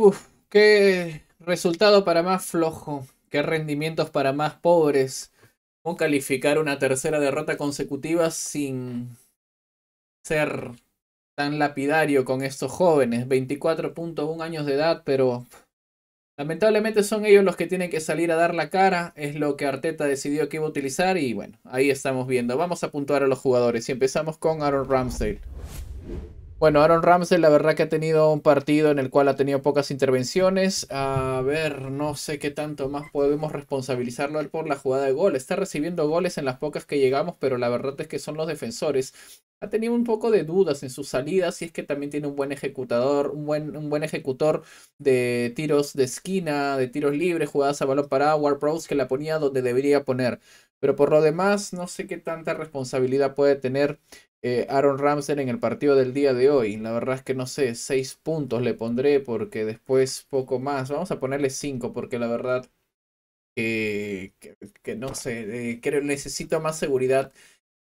Uf, qué resultado para más flojo, qué rendimientos para más pobres. ¿Cómo calificar una tercera derrota consecutiva sin ser tan lapidario con estos jóvenes? 24.1 años de edad, pero lamentablemente son ellos los que tienen que salir a dar la cara. Es lo que Arteta decidió que iba a utilizar y bueno, ahí estamos viendo. Vamos a puntuar a los jugadores y empezamos con Aaron Ramsdale. Bueno, Aaron Ramsey la verdad que ha tenido un partido en el cual ha tenido pocas intervenciones. A ver, no sé qué tanto más podemos responsabilizarlo él por la jugada de gol. Está recibiendo goles en las pocas que llegamos, pero la verdad es que son los defensores. Ha tenido un poco de dudas en sus salidas y es que también tiene un buen ejecutador, un buen, un buen ejecutor de tiros de esquina, de tiros libres, jugadas a balón parado, War Pros que la ponía donde debería poner. Pero por lo demás, no sé qué tanta responsabilidad puede tener eh, Aaron Ramsdale en el partido del día de hoy. La verdad es que no sé, 6 puntos le pondré porque después poco más. Vamos a ponerle 5 porque la verdad que, que, no sé, Creo eh, creo necesito más seguridad.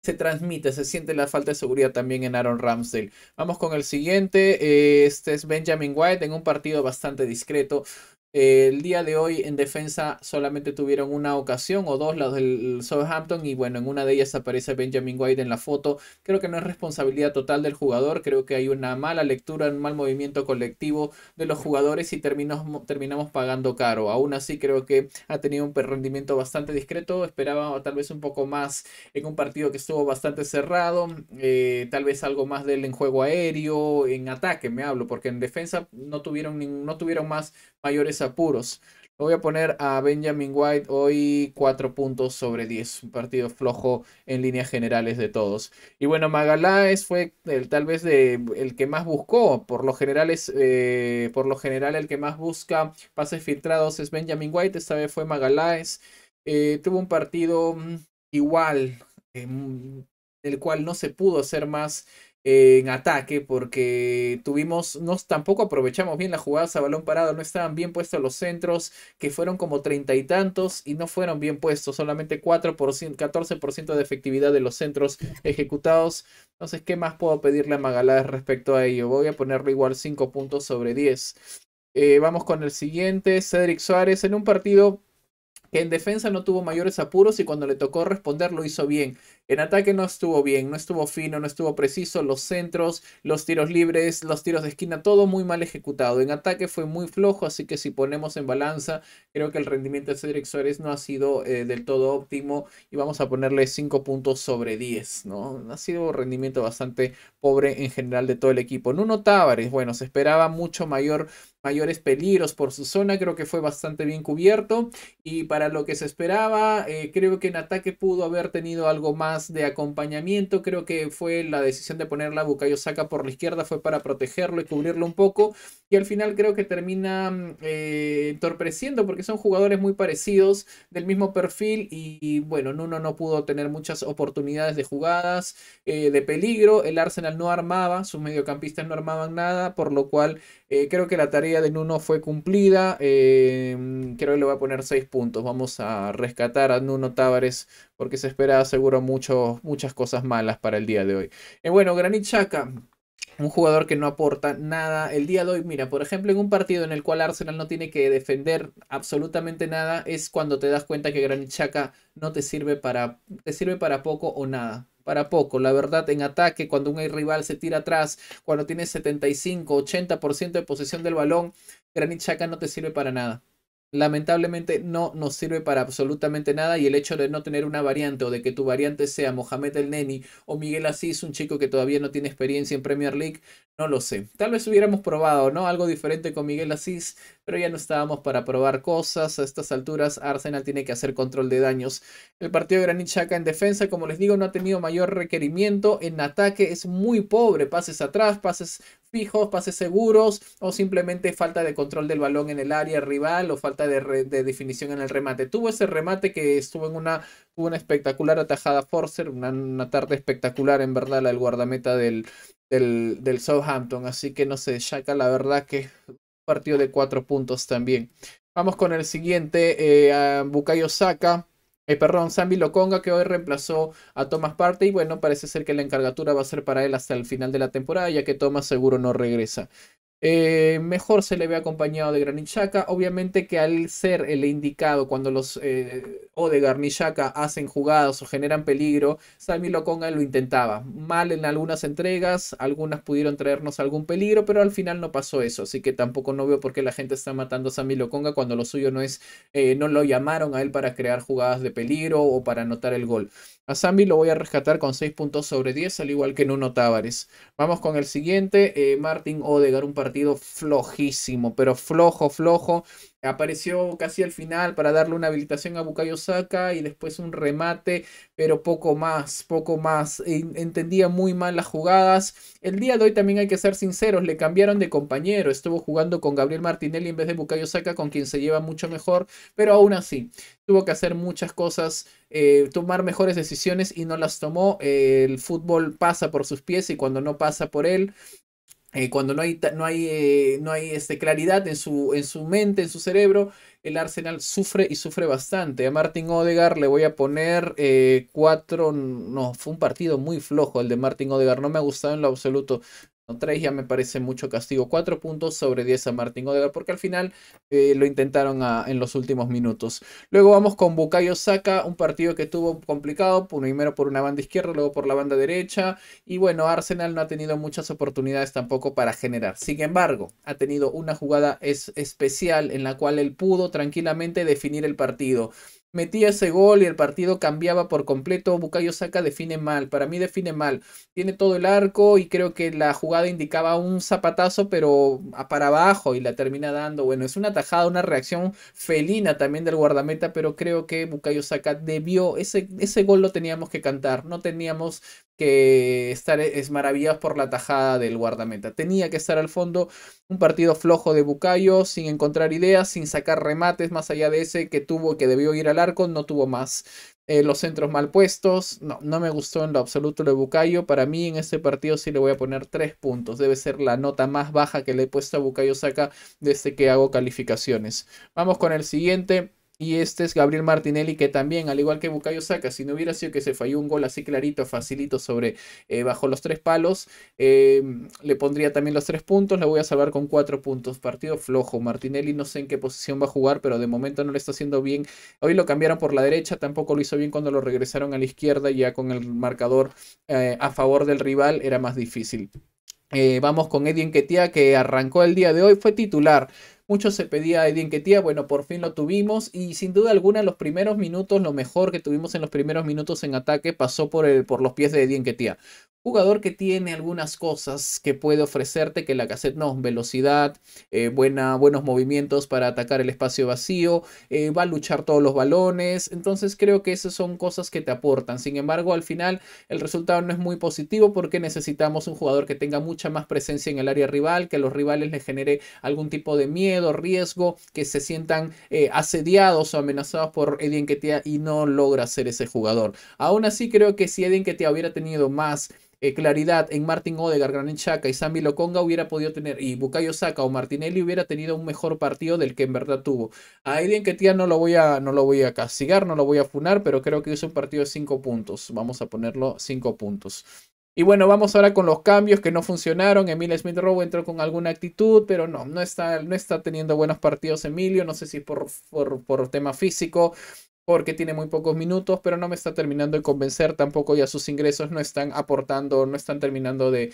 Se transmite, se siente la falta de seguridad también en Aaron Ramsdale. Vamos con el siguiente. Eh, este es Benjamin White en un partido bastante discreto. Eh, el día de hoy en defensa solamente tuvieron una ocasión o dos las del Southampton y bueno, en una de ellas aparece Benjamin White en la foto. Creo que no es responsabilidad total del jugador, creo que hay una mala lectura, un mal movimiento colectivo de los jugadores y terminamos, terminamos pagando caro. Aún así creo que ha tenido un rendimiento bastante discreto, esperaba tal vez un poco más en un partido que estuvo bastante cerrado, eh, tal vez algo más del en juego aéreo, en ataque me hablo, porque en defensa no tuvieron, no tuvieron más mayores apuros. Lo voy a poner a Benjamin White hoy 4 puntos sobre 10. Un partido flojo en líneas generales de todos. Y bueno, Magalaes fue el, tal vez el que más buscó. Por lo, general eh, por el que más busca pases filtrados es Benjamin White. Esta vez fue Magalaes. Eh, tuvo un partido mm, igual, em, el cual no se pudo hacer más en ataque porque tuvimos, no tampoco aprovechamos bien las jugadas a balón parado, no estaban bien puestos los centros, que fueron como treinta y tantos y no fueron bien puestos, solamente 4%, 14% de efectividad de los centros ejecutados. Entonces, ¿qué más puedo pedirle a Magalás respecto a ello? Voy a ponerle igual 5 puntos sobre 10. Eh, vamos con el siguiente, Cedric Suárez, en un partido que en defensa no tuvo mayores apuros y cuando le tocó responder lo hizo bien. En ataque no estuvo bien, no estuvo fino, no estuvo preciso. Los centros, los tiros libres, los tiros de esquina, todo muy mal ejecutado. En ataque fue muy flojo, así que si ponemos en balanza, creo que el rendimiento de Cedric Suárez no ha sido eh, del todo óptimo y vamos a ponerle 5 puntos sobre 10, ¿no? Ha sido un rendimiento bastante pobre en general de todo el equipo. Nuno Tavares, bueno, se esperaba mucho mayor mayores peligros por su zona. Creo que fue bastante bien cubierto. Y para lo que se esperaba, eh, creo que en ataque pudo haber tenido algo más de acompañamiento. Creo que fue la decisión de poner la Bukayo Saka por la izquierda, fue para protegerlo y cubrirlo un poco. Y al final creo que termina eh, entorpeciendo porque son jugadores muy parecidos, del mismo perfil. Y, bueno, Nuno no pudo tener muchas oportunidades de jugadas, eh, de peligro. El Arsenal no armaba, sus mediocampistas no armaban nada, por lo cual eh, creo que la tarea de Nuno fue cumplida. creo que le voy a poner 6 puntos. Vamos a rescatar a Nuno Tavares porque se espera seguro muchas cosas malas para el día de hoy. Y eh, bueno, Granit Xhaka, un jugador que no aporta nada. El día de hoy, mira, por ejemplo, en un partido en el cual Arsenal no tiene que defender absolutamente nada, es cuando te das cuenta que Granit Xhaka no te sirve para, te sirve para poco o nada. Para poco, la verdad, en ataque, cuando un rival se tira atrás, cuando tienes 75, 80% de posesión del balón, Granit Xhaka no te sirve para nada lamentablemente no nos sirve para absolutamente nada y el hecho de no tener una variante o de que tu variante sea Mohamed El Neni o Miguel Asís, un chico que todavía no tiene experiencia en Premier League, no lo sé. Tal vez hubiéramos probado, ¿no? Algo diferente con Miguel Asís, pero ya no estábamos para probar cosas. A estas alturas, Arsenal tiene que hacer control de daños. El partido de Granit en defensa, como les digo, no ha tenido mayor requerimiento. En ataque es muy pobre. Pases atrás, pases fijos, pases seguros o simplemente falta de control del balón en el área rival o falta de, definición en el remate. Tuvo ese remate que estuvo en una, una espectacular atajada Forcer, una, tarde espectacular en verdad la del guardameta del, del, del Southampton. Así que no sé, Shaka la verdad que partido de cuatro puntos también. Vamos con el siguiente, eh, a Bukayo Saka. perdón, Sambi Lokonga, que hoy reemplazó a Thomas Partey. Bueno, parece ser que la encargatura va a ser para él hasta el final de la temporada, ya que Thomas seguro no regresa. Eh, mejor se le ve acompañado de Granit Obviamente que al ser el indicado cuando los eh, Odegaard y hacen jugadas o generan peligro, Sammy Lokonga lo intentaba. Mal en algunas entregas, algunas pudieron traernos algún peligro, pero al final no pasó eso. Así que tampoco no veo por qué la gente está matando a Sammy Lokonga cuando lo suyo no es, eh, no lo llamaron a él para crear jugadas de peligro o para anotar el gol. A Sammy lo voy a rescatar con 6 puntos sobre 10, al igual que Nuno Tavares. Vamos con el siguiente, eh, Martin Odegaard, un par partido flojísimo, pero flojo, flojo. Apareció casi al final para darle una habilitación a Bukayo Saka y después un remate, pero poco más, poco más. Entendía muy mal las jugadas. El día de hoy también hay que ser sinceros, le cambiaron de compañero. Estuvo jugando con Gabriel Martinelli en vez de Bukayo Saka, con quien se lleva mucho mejor, pero aún así tuvo que hacer muchas cosas, eh, tomar mejores decisiones y no las tomó. el fútbol pasa por sus pies y cuando no pasa por él, eh, cuando no hay, no hay, eh, no hay este, claridad en su, en su mente, en su cerebro, el Arsenal sufre y sufre bastante. A Martin Odegar le voy a poner eh, cuatro, no, fue un partido muy flojo el de Martin Odegar, no me ha gustado en lo absoluto. 3 ya me parece mucho castigo. 4 puntos sobre 10 a Martín Odegaard porque al final eh, lo intentaron en los últimos minutos. Luego vamos con Bukayo Osaka, un partido que tuvo complicado, primero por una banda izquierda, luego por la banda derecha. Y bueno, Arsenal no ha tenido muchas oportunidades tampoco para generar. Sin embargo, ha tenido una jugada especial en la cual él pudo tranquilamente definir el partido metía ese gol y el partido cambiaba por completo. Bukayo Saka define mal, para mí define mal. Tiene todo el arco y creo que la jugada indicaba un zapatazo, pero ah, para abajo y la termina dando. Bueno, es una tajada, una reacción felina también del guardameta, pero creo que Bukayo Saka debió, ese, ese gol lo teníamos que cantar, no teníamos que estar e, es maravillas por la tajada del guardameta. Tenía que estar al fondo un partido flojo de Bucayo, sin encontrar ideas, sin sacar remates, más allá de ese que tuvo, que debió ir al arco, no tuvo más. Eh, los centros mal puestos, no, no me gustó en lo absoluto de Bucayo. Para mí en este partido sí le voy a poner tres puntos. Debe ser la nota más baja que le he puesto a Bucayo Saca desde que hago calificaciones. Vamos con el siguiente. Y este es Gabriel Martinelli, que también, al igual que Bucayo saca si no hubiera sido que se falló un gol así clarito, facilito sobre eh, bajo los tres palos, em, le pondría también los tres puntos. le voy a salvar con cuatro puntos. Partido flojo. Martinelli no sé en qué posición va a jugar, pero de momento no le está haciendo bien. Hoy lo cambiaron por la derecha, tampoco lo hizo bien cuando lo regresaron a la izquierda, ya con el marcador eh, a favor del rival era más difícil. Eh, vamos con Eddie Ketia que arrancó el día de hoy, fue titular mucho se pedía a Edien Ketia, bueno, por fin lo tuvimos y sin duda alguna los primeros minutos, lo mejor que tuvimos en los primeros minutos en ataque pasó por, el, por los pies de Edien Ketia jugador que tiene algunas cosas que puede ofrecerte que la cassette no, velocidad, eh, buena, buenos movimientos para atacar el espacio vacío, eh, va a luchar todos los balones, entonces creo que esas son cosas que te aportan, sin embargo al final el resultado no es muy positivo porque necesitamos un jugador que tenga mucha más presencia en el área rival, que a los rivales le genere algún tipo de miedo, riesgo, que se sientan eh, asediados o amenazados por Eden Ketia y no logra ser ese jugador. Aún así creo que si que hubiera tenido más eh, claridad en Martin Odegar, Gran Chaka y Sammy Loconga hubiera podido tener, y Bukayo Saka o Martinelli hubiera tenido un mejor partido del que en verdad tuvo. A que tía no lo voy a, no lo voy a castigar, no lo voy a funar, pero creo que hizo un partido de 5 puntos. Vamos a ponerlo 5 puntos. Y bueno, vamos ahora con los cambios que no funcionaron. Emilio Smith Rowe entró con alguna actitud, pero no, no está, no está teniendo buenos partidos Emilio. No sé si por, por, por tema físico porque tiene muy pocos minutos, pero no me está terminando de convencer tampoco ya sus ingresos no están aportando, no están terminando de,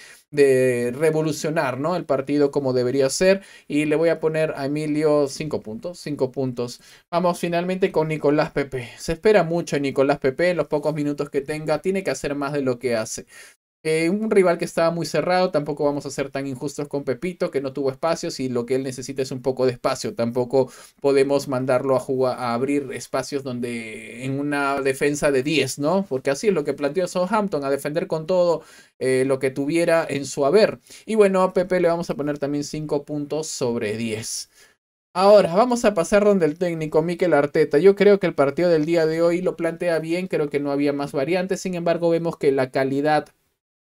revolucionar ¿no? el partido como debería ser. Y le voy a poner a Emilio 5 puntos, 5 puntos. Vamos finalmente con Nicolás Pepe. Se espera mucho en Nicolás Pepe, en los pocos minutos que tenga, tiene que hacer más de lo que hace. Eh, un rival que estaba muy cerrado, tampoco vamos a ser tan injustos con Pepito, que no tuvo espacios y lo que él necesita es un poco de espacio. Tampoco podemos mandarlo a, jugar, a abrir espacios donde en una defensa de 10, ¿no? Porque así es lo que planteó Southampton, a defender con todo eh, lo que tuviera en su haber. Y bueno, a Pepe le vamos a poner también 5 puntos sobre 10. Ahora, vamos a pasar donde el técnico Miquel Arteta. Yo creo que el partido del día de hoy lo plantea bien, creo que no había más variantes, sin embargo vemos que la calidad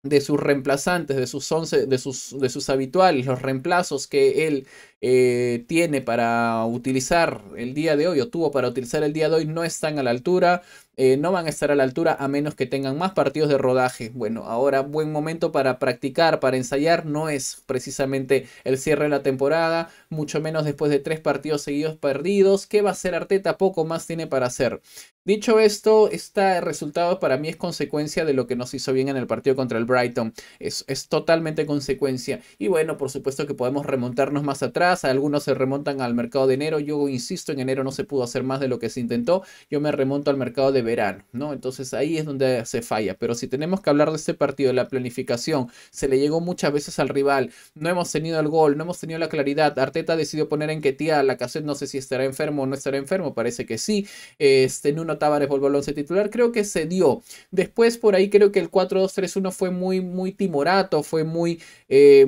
de sus reemplazantes, de sus, once, de sus, de sus habituales, los reemplazos que él eh, tiene para utilizar el día de hoy o tuvo para utilizar el día de hoy no están a la altura, eh, no van a estar a la altura a menos que tengan más partidos de rodaje. Bueno, ahora buen momento para practicar, para ensayar, no es precisamente el cierre de la temporada, mucho menos después de tres partidos seguidos perdidos. ¿Qué va a hacer Arteta? Poco más tiene para hacer. Dicho esto, este resultado para mí es consecuencia de lo que nos hizo bien en el partido contra el Brighton. es totalmente consecuencia. Y bueno, por supuesto que podemos remontarnos más atrás algunos se remontan al mercado de enero, yo insisto, en enero no se pudo hacer más de lo que se intentó, yo me remonto al mercado de verano, ¿no? Entonces ahí es donde se falla, pero si tenemos que hablar de este partido, de la planificación, se le llegó muchas veces al rival, no hemos tenido el gol, no hemos tenido la claridad, Arteta decidió poner en tía la Lacazette, no sé si estará enfermo o no estará enfermo, parece que sí, este Nuno Tavares volvió al once titular, creo que se dio, después por ahí creo que el 4-2-3-1 fue muy, muy timorato, fue muy, eh,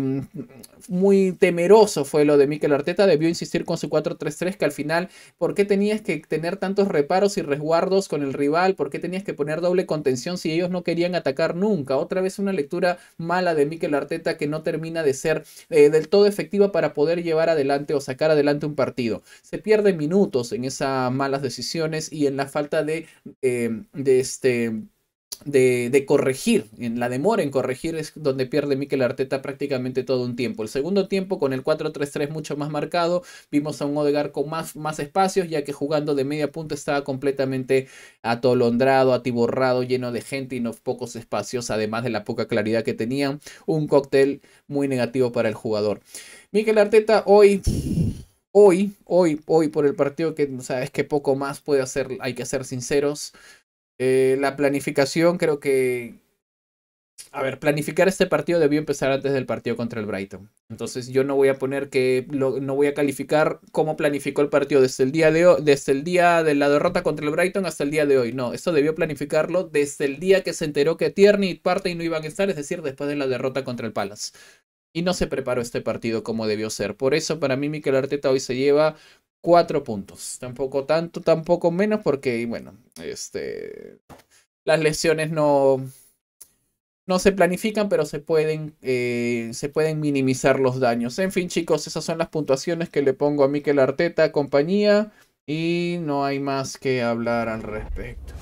muy temeroso, fue lo de Miquel Mikel Arteta, debió insistir con su 4-3-3 que al final, ¿por qué tenías que tener tantos reparos y resguardos con el rival? ¿Por qué tenías que poner doble contención si ellos no querían atacar nunca? Otra vez una lectura mala de Mikel Arteta que no termina de ser eh, del todo efectiva para poder llevar adelante o sacar adelante un partido. Se pierden minutos en esas malas decisiones y en la falta de, eh, de este de, corregir, en la demora en corregir es donde pierde Miquel Arteta prácticamente todo un tiempo. El segundo tiempo con el 4-3-3 mucho más marcado, vimos a un Odegar con más, más espacios, ya que jugando de media punta estaba completamente atolondrado, atiborrado, lleno de gente y no pocos espacios, además de la poca claridad que tenían, un cóctel muy negativo para el jugador. Miquel Arteta hoy hoy, hoy, hoy por el partido que sabes que poco más puede hacer, hay que ser sinceros. Eh, la planificación creo que... A ver, planificar este partido debió empezar antes del partido contra el Brighton. Entonces yo no voy a poner que... no voy a calificar cómo planificó el partido desde el, día de, desde el día de la derrota contra el Brighton hasta el día de hoy. No, eso debió planificarlo desde el día que se enteró que Tierney y Partey no iban a estar, es decir, después de la derrota contra el Palace y no se preparó este partido como debió ser. Por eso para mí Mikel Arteta hoy se lleva cuatro puntos. Tampoco tanto, tampoco menos, porque, bueno, este, las lesiones no, no se planifican, pero se pueden, eh, se pueden minimizar los daños. En fin, chicos, esas son las puntuaciones que le pongo a Mikel Arteta, compañía, y no hay más que hablar al respecto.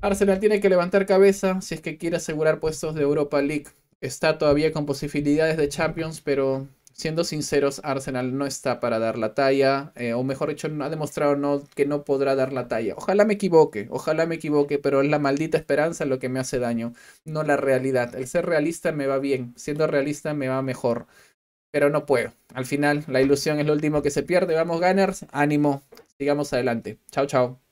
Arsenal tiene que levantar cabeza si es que quiere asegurar puestos de Europa League. Está todavía con posibilidades de Champions, pero siendo sinceros, Arsenal no está para dar la talla, eh, o mejor dicho, ha demostrado no, que no podrá dar la talla. Ojalá me equivoque, ojalá me equivoque, pero es la maldita esperanza lo que me hace daño, no la realidad. El ser realista me va bien, siendo realista me va mejor, pero no puedo. Al final, la ilusión es lo último que se pierde. Vamos, Gunners, ánimo, sigamos adelante. Chao, chao.